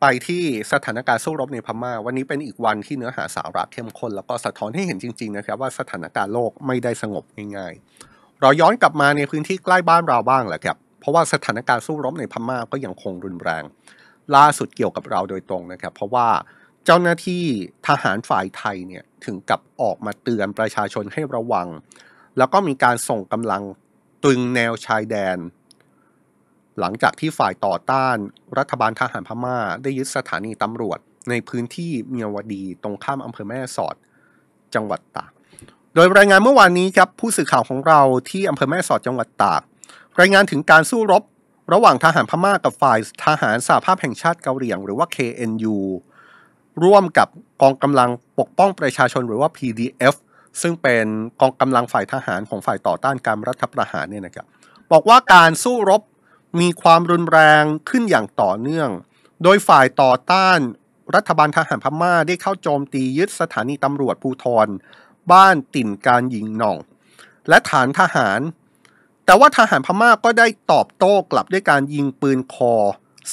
ไปที่สถานการณ์สู้รบในพมา่า วันนี้เป็นอีกวันที่เนื้อหาสาระเข้มข้นแล้วก็สะท้อนให้เห็นจริงๆนะครับว่าสถานการณ์โลกไม่ได้สงบง่าย ๆ เราย้อนกลับมาในพื้นที่ใกล้บ้านเราบ้างแหละครับเพราะว่าสถานการณ์สู้รบในพม่าก็ยังคงรุนแรง ล่าสุดเกี่ยวกับเราโดยตรงนะครับเพราะว่าเจ้าหน้าที่ทหารฝ่ายไทยเนี่ยถึงกับออกมาเตือนประชาชนให้ระวัง แล้วก็มีการส่งกำลังตึงแนวชายแดนหลังจากที่ฝ่ายต่อต้านรัฐบาลทหารพม่าได้ยึดสถานี ตำรวจในพื้นที่เมียวดีตรงข้ามอำเภอแม่สอดจังหวัดตากโดยรายงานเมื่อวานนี้ครับผู้สื่อข่าวของเราที่อำเภอแม่สอดจังหวัดตากรายงานถึงการสู้รบระหว่างทหารพม่ากับฝ่ายทหารสหภาพแห่งชาติเกาหลีหรือว่า KNU ร่วมกับกองกำลังปกป้องประชาชนหรือว่า PDF ซึ่งเป็นกองกำลังฝ่ายทหารของฝ่ายต่อต้านการรัฐประหารเนี่ยนะครับบอกว่าการสู้รบมีความรุนแรงขึ้นอย่างต่อเนื่อง โดยฝ่ายต่อต้าน รัฐบาลทหารพม่าได้เข้าโจมตียึดสถานีตำรวจภูทรบ้านติ่นการยิงหน่องและฐานทหาร แต่ว่าทหารพม่าก็ได้ตอบโต้กลับด้วยการยิงปืนคอ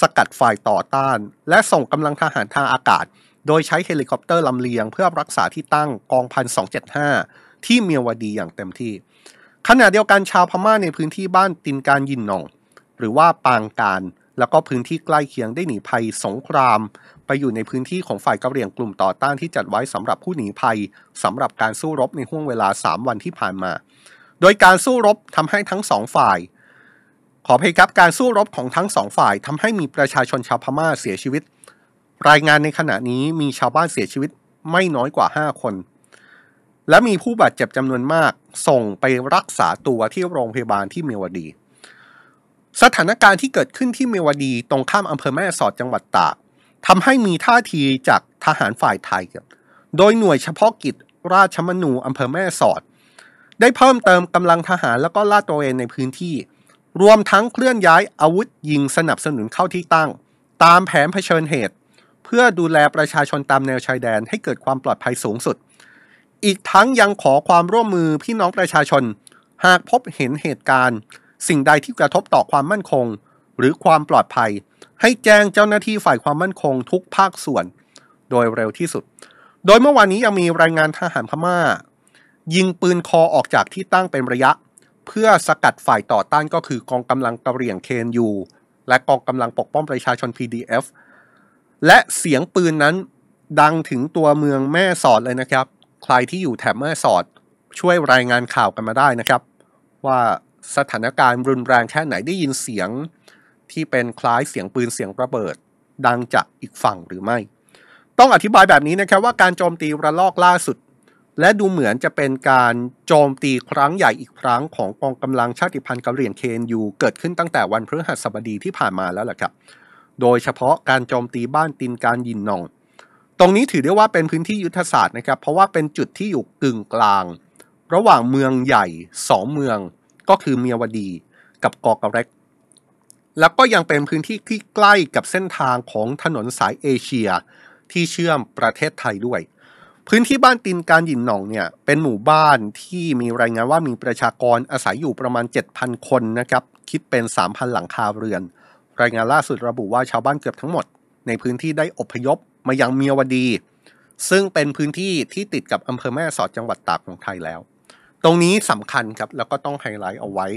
สกัดฝ่ายต่อต้าน และส่งกำลังทหารทางอากาศ โดยใช้เฮลิคอปเตอร์ลำเลียงเพื่อรักษาที่ตั้งกองพันสองเจ็ดห้าที่เมียวดีอย่างเต็มที่ ขณะเดียวกันชาวพม่าในพื้นที่บ้านตินการยินหนองหรือว่าปางการ แล้วก็พื้นที่ใกล้เคียงได้หนีภัยสงคราม ไปอยู่ในพื้นที่ของฝ่ายกะเหรี่ยงกลุ่มต่อต้านที่จัดไว้สำหรับผู้หนีภัยสำหรับการสู้รบในห่วงเวลา 3 วันที่ผ่านมา โดยการสู้รบทำให้ทั้งสองฝ่าย ขอเพยครับการสู้รบของทั้งสองฝ่ายทำให้มีประชาชนชาวพม่าเสียชีวิตรายงานในขณะนี้มีชาวบ้านเสียชีวิตไม่น้อยกว่า 5 คน และมีผู้บาดเจ็บจำนวนมากส่งไปรักษาตัวที่โรงพยาบาลที่เมียวดีสถานการณ์ที่เกิดขึ้นที่เมวดี ตรงข้ามอำเภอแม่สอดจังหวัดตากทำให้มีท่าทีจากทหารฝ่ายไทย โดยหน่วยเฉพาะกิจราชมนูอำเภอแม่สอด ได้เพิ่มเติมกำลังทหารและก็ลาดตัวเองในพื้นที่ รวมทั้งเคลื่อนย้ายอาวุธยิงสนับสนุนเข้าที่ตั้ง ตามแผนเผชิญเหตุ เพื่อดูแลประชาชนตามแนวชายแดนให้เกิดความปลอดภัยสูงสุด อีกทั้งยังขอความร่วมมือพี่น้องประชาชน หากพบเห็นเหตุการณ์สิ่งใดที่กระทบต่อความมั่นคงหรือความปลอดภัย ให้แจ้งเจ้าหน้าที่ฝ่ายความมั่นคง ทุกภาคส่วน โดยเร็วที่สุด โดยเมื่อวานนี้ยังมีรายงานทหารพมา่า ยิงปืนคอออกจากที่ตั้งเป็นระยะ เพื่อสกัดฝ่ายต่อต้านก็คือกองกำลังกระเหรี่ยงเคนยูและกองกำลังปกป้องประชาชน PDF และเสียงปืนนั้นดังถึงตัวเมืองแม่สอดเลยนะครับใครที่อยู่แถบแม่สอด ช่วยรายงานข่าวกันมาได้นะครับ ว่าสถานการณ์ รุนแรงแค่ไหนได้ยินเสียงที่เป็นคล้ายเสียงปืนเสียงระเบิด ดังจากอีกฝั่งหรือไม่ ต้องอธิบายแบบนี้นะครับว่าการโจมตีระลอกล่าสุด และดูเหมือนจะเป็นการโจมตีครั้งใหญ่อีกครั้ง ของกองกำลังชาติพันธุ์กะเหรี่ยงเคนยูเกิดขึ้นตั้งแต่วันพฤหัสบดีที่ผ่านมาแล้วล่ะครับโดยเฉพาะการโจมตีบ้านตินการยินนอง ตรงนี้ถือได้ว่าเป็นพื้นที่ยุทธศาสตร์นะครับเพราะว่าเป็นจุดที่อยู่กึ่งกลาง ระหว่างเมืองใหญ่ 2 เมืองก็คือเมียวดีกับกอกระเร็ก แล้วก็ยังเป็นพื้นที่ที่ใกล้กับเส้นทางของถนนสายเอเชีย ที่เชื่อมประเทศไทยด้วย พื้นที่บ้านตินการหยินหนองเนี่ยเป็นหมู่บ้านที่มีรายงานว่ามีประชากรอาศัยอยู่ประมาณ7,000คนนะครับ คิดเป็น 3,000 หลังคาเรือน รายงานล่าสุดระบุว่าชาวบ้านเกือบทั้งหมดในพื้นที่ได้อพยพมายังเมียวดี ซึ่งเป็นพื้นที่ที่ติดกับอำเภอแม่สอดจังหวัดตากของไทยแล้วตรงนี้สำคัญครับแล้วก็ต้องไฮไลท์เอาไว้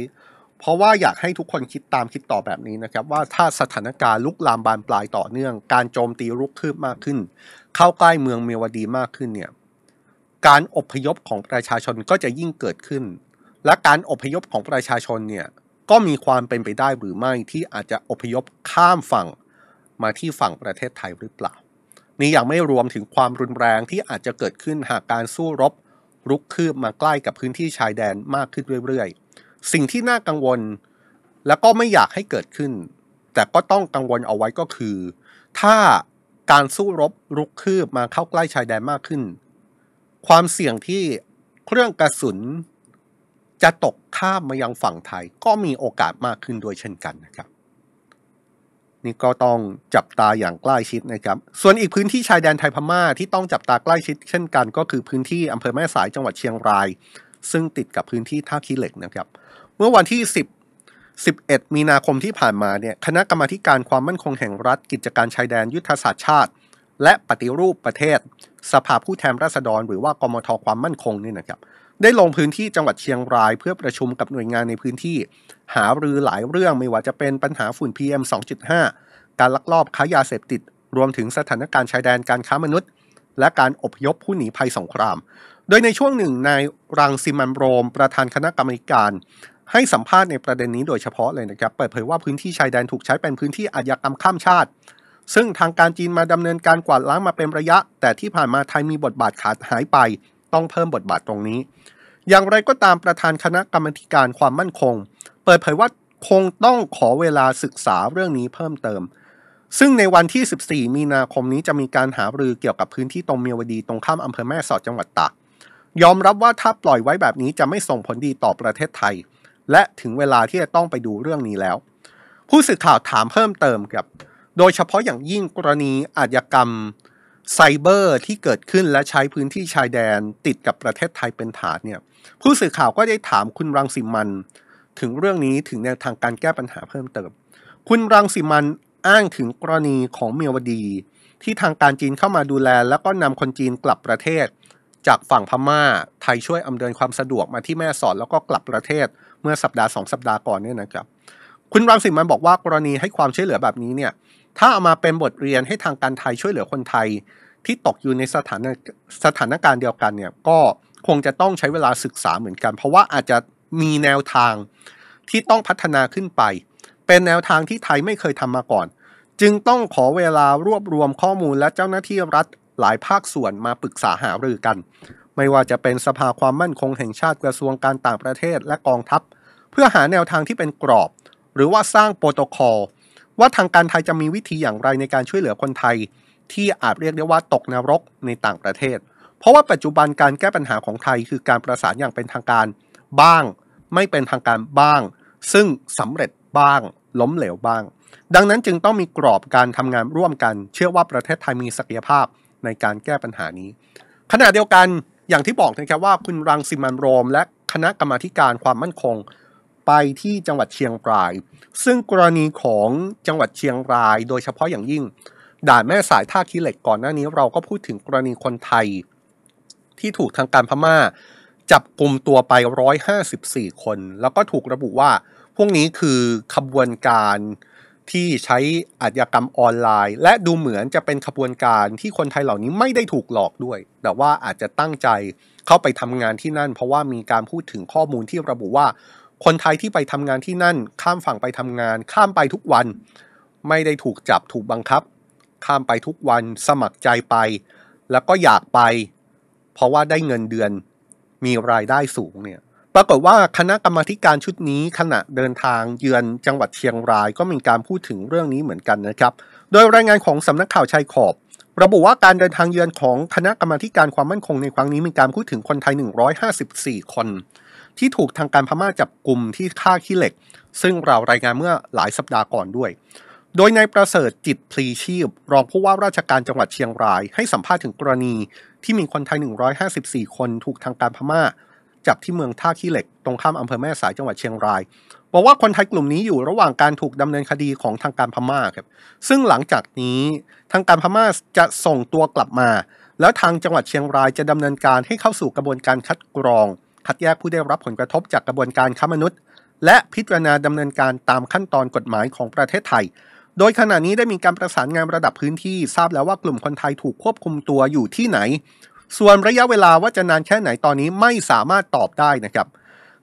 เพราะว่าอยากให้ทุกคนคิดตามคิดต่อแบบนี้นะครับ ว่าถ้าสถานการณ์ลุกลามบานปลายต่อเนื่อง การโจมตีลุกคืบมากขึ้น เข้าใกล้เมืองเมวดีมากขึ้นเนี่ยการอพยพของประชาชนก็จะยิ่งเกิดขึ้น และการอพยพของประชาชนเนี่ยก็มีความเป็นไปได้หรือไม่ที่อาจจะอพยพข้ามฝั่งมาที่ฝั่งประเทศไทยหรือเปล่านี่ยังไม่รวมถึงความรุนแรงที่อาจจะเกิดขึ้นหากการสู้รบรุกคืบมาใกล้กับพื้นที่ชายแดนมากขึ้นเรื่อยๆ สิ่งที่น่ากังวลและก็ไม่อยากให้เกิดขึ้น แต่ก็ต้องกังวลเอาไว้ก็คือ ถ้าการสู้รบรุกคืบมาเข้าใกล้ชายแดนมากขึ้น ความเสี่ยงที่เครื่องกระสุน จะตกข้ามมายังฝั่งไทย ก็มีโอกาสมากขึ้นด้วยเช่นกันนะครับนี่ก็ต้องจับตาอย่างใกล้ชิดนะครับ ส่วนอีกพื้นที่ชายแดนไทยพม่าที่ต้องจับตาใกล้ชิด เช่นกันก็คือพื้นที่อำเภอแม่สายจังหวัดเชียงราย ซึ่งติดกับพื้นที่ท่าขี้เหล็กนะครับ เมื่อวันที่ 10 11 มีนาคมที่ผ่านมาเนี่ยคณะกรรมาการความมั่นคงแห่งรัฐ กิจการชายแดนยุทธศาสตร์ชาติ และปฏิรูปประเทศ สภาผู้แทนราษฎร หรือว่ากมทความมั่นคงนี่นะครับได้ลงพื้นที่จังหวัดเชียงรายเพื่อประชุมกับหน่วยงานในพื้นที่ หารือหลายเรื่องไม่ว่าจะเป็นปัญหาฝุ่น PM 2.5 การลักลอบค้ายาเสพติด รวมถึงสถานการณ์ชายแดนการค้ามนุษย์ และการอบยพผู้หนีภัยสงคราม โดยในช่วงหนึ่งนายรังสิมันโรมประธานคณะกรรมการให้สัมภาษณ์ในประเด็นนี้โดยเฉพาะเลยนะครับเปิดเผยว่าพื้นที่ชายแดนถูกใช้เป็นพื้นที่อาญากรรมข้ามชาติ ซึ่งทางการจีนมาดำเนินการกวาดล้างมาเป็นระยะ แต่ที่ผ่านมาไทยมีบทบาทขาดหายไปต้องเพิ่มบทบาทตรงนี้ อย่างไรก็ตามประธานคณะกรรมการความมั่นคง เปิดเผยว่าคงต้องขอเวลาศึกษาเรื่องนี้เพิ่มเติม ซึ่งในวันที่ 14 มีนาคมนี้จะมีการหารือเกี่ยวกับพื้นที่ตรงเมียวดีตรงข้ามอำเภอแม่สอดจังหวัดตาก ยอมรับว่าถ้าปล่อยไว้แบบนี้จะไม่ส่งผลดีต่อประเทศไทย และถึงเวลาที่จะต้องไปดูเรื่องนี้แล้ว ผู้สื่อข่าวถามเพิ่มเติมกับ โดยเฉพาะอย่างยิ่งกรณีอาญากรรมไซเบอร์ที่เกิดขึ้นและใช้พื้นที่ชายแดนติดกับประเทศไทยเป็นฐานเนี่ยผู้สื่อข่าวก็ได้ถามคุณรังสิมันถึงเรื่องนี้ถึงแนวทางการแก้ปัญหาเพิ่มเติม คุณรังสิมันอ้างถึงกรณีของเมียวดี ที่ทางการจีนเข้ามาดูแลแล้วก็นำคนจีนกลับประเทศ จากฝั่งพมา่าไทยช่วยอำนวยความสะดวกมาที่แม่สอดแล้วก็กลับประเทศเมื่อสัปดาห์สองสัปดาห์ก่อนเนี่ยนะครับคุณรังสิมันบอกว่ากรณีให้ความช่วยเหลือแบบนี้เนี่ยถ้าเอามาเป็นบทเรียนให้ทางการไทยช่วยเหลือคนไทย ที่ตกอยู่ในสถานสถานการณ์เดียวกันเนี่ยก็คงจะต้องใช้เวลาศึกษาเหมือนกัน เพราะว่าอาจจะมีแนวทางที่ต้องพัฒนาขึ้นไป เป็นแนวทางที่ไทยไม่เคยทำมาก่อน จึงต้องขอเวลารวบรวมข้อมูลและเจ้าหน้าที่รัฐหลายภาคส่วนมาปรึกษาหารือกัน ไม่ว่าจะเป็นสภาความมั่นคงแห่งชาติกระทรวงการต่างประเทศและกองทัพ เพื่อหาแนวทางที่เป็นกรอบ หรือว่าสร้างโปรโตโคอลว่าทางการไทยจะมีวิธีอย่างไรในการช่วยเหลือคนไทย ที่อาจเรียกได้ว่าตกนรกในต่างประเทศ เพราะว่าปัจจุบันการแก้ปัญหาของไทย คือการประสานอย่างเป็นทางการบ้าง ไม่เป็นทางการบ้าง ซึ่งสำเร็จบ้าง ล้มเหลวบ้าง ดังนั้นจึงต้องมีกรอบการทำงานร่วมกัน เชื่อว่าประเทศไทยมีศักยภาพในการแก้ปัญหานี้ ขณะเดียวกันอย่างที่บอกนะครับว่าคุณรังสิมันโรม และคณะกรรมาการความมั่นคงไปที่จังหวัดเชียงราย ซึ่งกรณีของจังหวัดเชียงราย โดยเฉพาะอย่างยิ่ง ด่านแม่สายท่าขี้เหล็กก่อนหน้านี้ เราก็พูดถึงกรณีคนไทย ที่ถูกทางการพมา่า จับกลุ่มตัวไป 154 คน แล้วก็ถูกระบุว่าพวกนี้คือขบวนการที่ใช้อาชญากรรมออนไลน์ และดูเหมือนจะเป็นขบวนการที่คนไทยเหล่านี้ไม่ได้ถูกหลอกด้วย แต่ว่าอาจจะตั้งใจเข้าไปทำงานที่นั่น เพราะว่ามีการพูดถึงข้อมูลที่ระบุว่าคนไทยที่ไปทำงานที่นั่นข้ามฝั่งไปทำงานข้ามไปทุกวัน ไม่ได้ถูกจับถูกบังคับ ข้ามไปทุกวันสมัครใจไป แล้วก็อยากไป เพราะว่าได้เงินเดือนมีรายได้สูงเนี่ยปรากฏว่าคณะกรรมาการชุดนี้ ขณะเดินทางเยือนจังหวัดเชียงราย ก็มีการพูดถึงเรื่องนี้เหมือนกันนะครับ โดยรายงานของสำนักข่าวชายขอบ ระบุว่าการเดินทางเยือนของคณะกรรมาการความมั่นคงในครั้งนี้มีการพูดถึงคนไทย 154 คนที่ถูกทางการพม่าจับกลุ่มที่ท่าขี้เหล็ก ซึ่งเรารายงานเมื่อหลายสัปดาห์ก่อนด้วย โดยนายประเสริฐจิตพลีชีพ รองผู้ว่าราชการจังหวัดเชียงราย ให้สัมภาษณ์ถึงกรณี ที่มีคนไทย 154 คนถูกทางการพม่าจับที่เมืองท่าขี้เหล็ก ตรงข้ามอำเภอแม่สายจังหวัดเชียงราย บอกว่าคนไทยกลุ่มนี้อยู่ระหว่างการถูกดำเนินคดีของทางการพม่าครับ ซึ่งหลังจากนี้ทางการพม่าจะส่งตัวกลับมา แล้วทางจังหวัดเชียงรายจะดำเนินการให้เข้าสู่กระบวนการคัดกรองคัดแยกผู้ได้รับผลกระทบจากกระบวนการค้ามนุษย์ และพิจารณาดำเนินการตามขั้นตอนกฎหมายของประเทศไทย โดยขณะนี้ได้มีการประสานงานระดับพื้นที่ทราบแล้วว่ากลุ่มคนไทยถูกควบคุมตัวอยู่ที่ไหน ส่วนระยะเวลาว่าจะนานแค่ไหนตอนนี้ไม่สามารถตอบได้นะครับ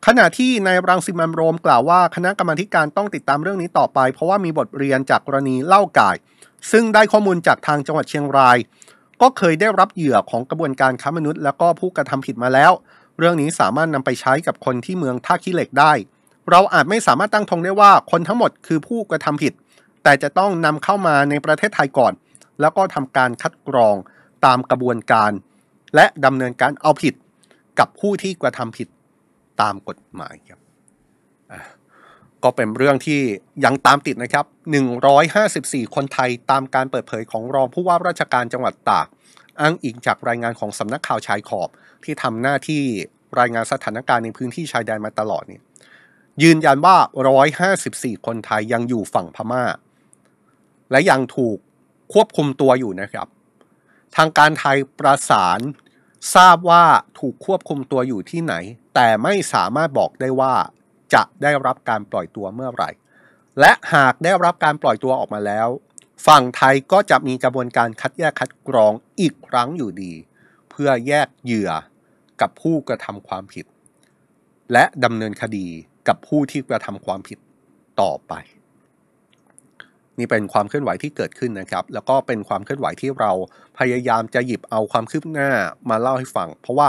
ขณะที่นายรังสิมันโรมกล่าวว่า คณะกรรมการต้องติดตามเรื่องนี้ต่อไป เพราะว่ามีบทเรียนจากกรณีเล่าก่าย ซึ่งได้ข้อมูลจากทางจังหวัดเชียงราย ก็เคยได้รับเหยื่อของกระบวนการค้ามนุษย์ และก็ผู้กระทำผิดมาแล้วเรื่องนี้สามารถนำไปใช้กับคนที่เมืองท่าขี้เหล็กได้ เราอาจไม่สามารถตั้งธงได้ว่าคนทั้งหมดคือผู้กระทำผิด แต่จะต้องนำเข้ามาในประเทศไทยก่อน แล้วก็ทำการคัดกรองตามกระบวนการและดำเนินการเอาผิด กับผู้ที่กระทำผิดตามกฎหมายครับก็เป็นเรื่องที่ยังตามติดนะครับ 154 คนไทยตามการเปิดเผยของรองผู้ว่าราชการจังหวัดตากอ้างอิงจากรายงานของสำนักข่าวชายขอบที่ทำหน้าที่รายงานสถานการณ์ในพื้นที่ชายแดนมาตลอดเนี่ยยืนยันว่า 154 คนไทยยังอยู่ฝั่งพมา่า และยังถูกควบคุมตัวอยู่นะครับ ทางการไทยประสาน ทราบว่าถูกควบคุมตัวอยู่ที่ไหน แต่ไม่สามารถบอกได้ว่าจะได้รับการปล่อยตัวเมื่อไหร่ และหากได้รับการปล่อยตัวออกมาแล้วฝั่งไทยก็จะมีกระบวนการคัดแยกคัดกรองอีกครั้งอยู่ดี เพื่อแยกเหยื่อกับผู้กระทำความผิด และดำเนินคดีกับผู้ที่กระทำความผิดต่อไปนี่เป็นความเคลื่อนไหวที่เกิดขึ้นนะครับ แล้วก็เป็นความเคลื่อนไหวที่เราพยายามจะหยิบเอาความคืบหน้ามาเล่าให้ฟังเพราะว่า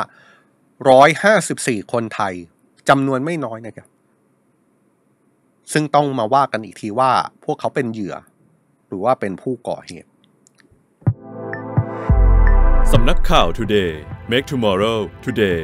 154 คนไทยจำนวนไม่น้อยนะครับซึ่งต้องมาว่ากันอีกทีว่า พวกเขาเป็นเหยื่อรือว่าเป็นผู้ก่อเหตุ สำนักข่าว Today Make Tomorrow Today